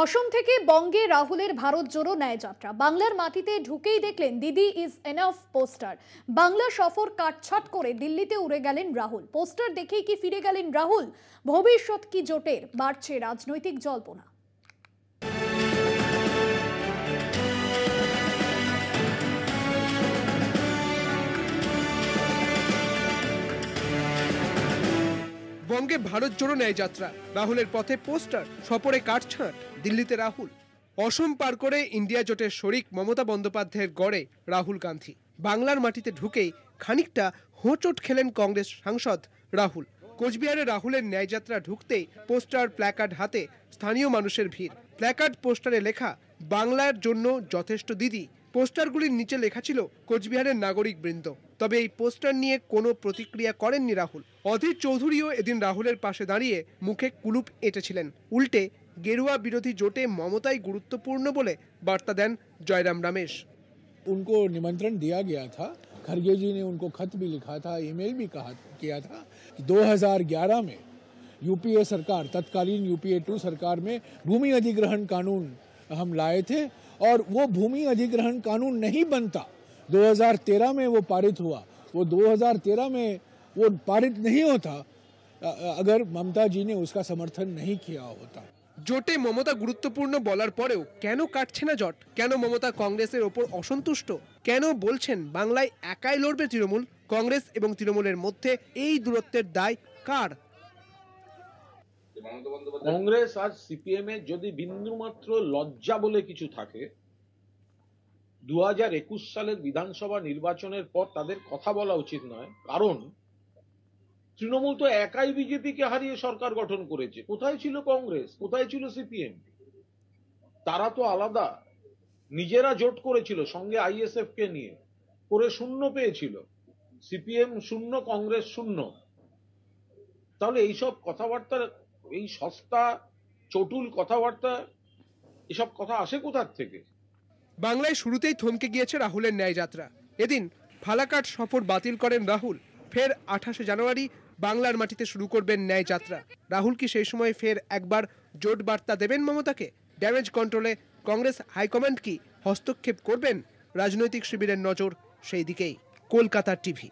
অসম থেকে বঙ্গে রাহুলের ভারত জোড়ো ন্যায়যাত্রা বাংলার মাটিতে ঢুকেই দেখলেন দিদি ইজ এনাফ পোস্টার বাংলা সফর কাটছাট করে দিল্লিতে উড়ে গেলেন রাহুল পোস্টার দেখেই কি ফিরে গেলেন রাহুল ভবিষ্যৎ কি জোটের বাড়ছে রাজনৈতিক জল্পনা বঙ্গে ভারত জোড়ো নেয় যাত্রা রাহুলের পথে পোস্টার সপরে কাটছাঁট দিল্লিতে রাহুল অসম পার করে ইন্ডিয়া জোটের শরিক মমতা বন্দ্যোপাধ্যায়ের গড়ে রাহুল গান্ধী বাংলার মাটিতে ঢুকেই খানিকটা হোঁচট খেলেন কংগ্রেস সাংসদ রাহুল কোচবিহারে রাহুলের ন্যায়যাত্রা ঢুকতেই পোস্টার প্ল্যাকার্ড হাতে স্থানীয় মানুষের ভিড় প্ল্যাকার্ড পোস্টারে লেখা বাংলার জন্য যথেষ্ট দিদি পোস্টারগুলির নিচে লেখা ছিল কোচবিহারের নাগরিক বৃন্দ তবে এই পোস্টার নিয়ে কোনো প্রতিক্রিয়া राहुल अधीर चौधरी एदिन राहुल রাহুলের পাশে मुखे कुलूप কুলুপ उल्टे गेरुआ গেরুয়া जोटे জোটে মমতাই গুরুত্বপূর্ণ বলে বার্তা দেন उनको निमंत्रण दिया गया था खरगे जी ने उनको खत भी लिखा था ईमेल भी कहा किया था 2011 में यूपीए सरकार तत्कालीन यूपीए टू सरकार में भूमि अधिग्रहण कानून हम लाए थे और वो भूमि अधिग्रहण कानून नहीं बनता 2013 में वो पारित हुआ वो 2013 में वो पारित नहीं होता अगर ममता जी ने उसका समर्थन नहीं किया होता জোটে মমতা গুরুত্বপূর্ণ বলার পরেও কেন কাটছে না জট কেন মমতা কংগ্রেসের ওপর অসন্তুষ্ট কেন বলছেন বাংলায় একাই লড়বে তৃণমূল কংগ্রেস এবং তৃণমূলের মধ্যে এই দূরত্বের দায় কার কংগ্রেস আর সিপিএম এর যদি বিন্দুমাত্র লজ্জা বলে কিছু থাকে দু একুশ সালের বিধানসভা নির্বাচনের পর তাদের কথা বলা উচিত নয় কারণ তৃণমূল তো একাই বিজেপিকে হারিয়ে সরকার গঠন করেছে কোথায় ছিল কংগ্রেস কোথায় ছিল সিপিএম তারা তো আলাদা নিজেরা জোট করেছিল সঙ্গে আইএসএফ কে নিয়ে করে শূন্য পেয়েছিল সিপিএম শূন্য কংগ্রেস শূন্য তাহলে এইসব কথাবার্তা এই সস্তা চটুল কথাবার্তা এসব কথা আসে কোথার থেকে বাংলায় শুরুতেই থমকে গিয়েছে রাহুলের ন্যায় যাত্রা এদিন ফালাকাট সফর বাতিল করেন রাহুল ফের আঠাশে জানুয়ারি বাংলার মাটিতে শুরু করবেন ন্যায় যাত্রা রাহুল কি সেই সময় ফের একবার জোট বার্তা দেবেন মমতাকে ড্যামেজ কন্ট্রোলে কংগ্রেস হাইকমান্ড কি হস্তক্ষেপ করবেন রাজনৈতিক শিবিরের নজর সেই দিকেই কলকাতার টিভি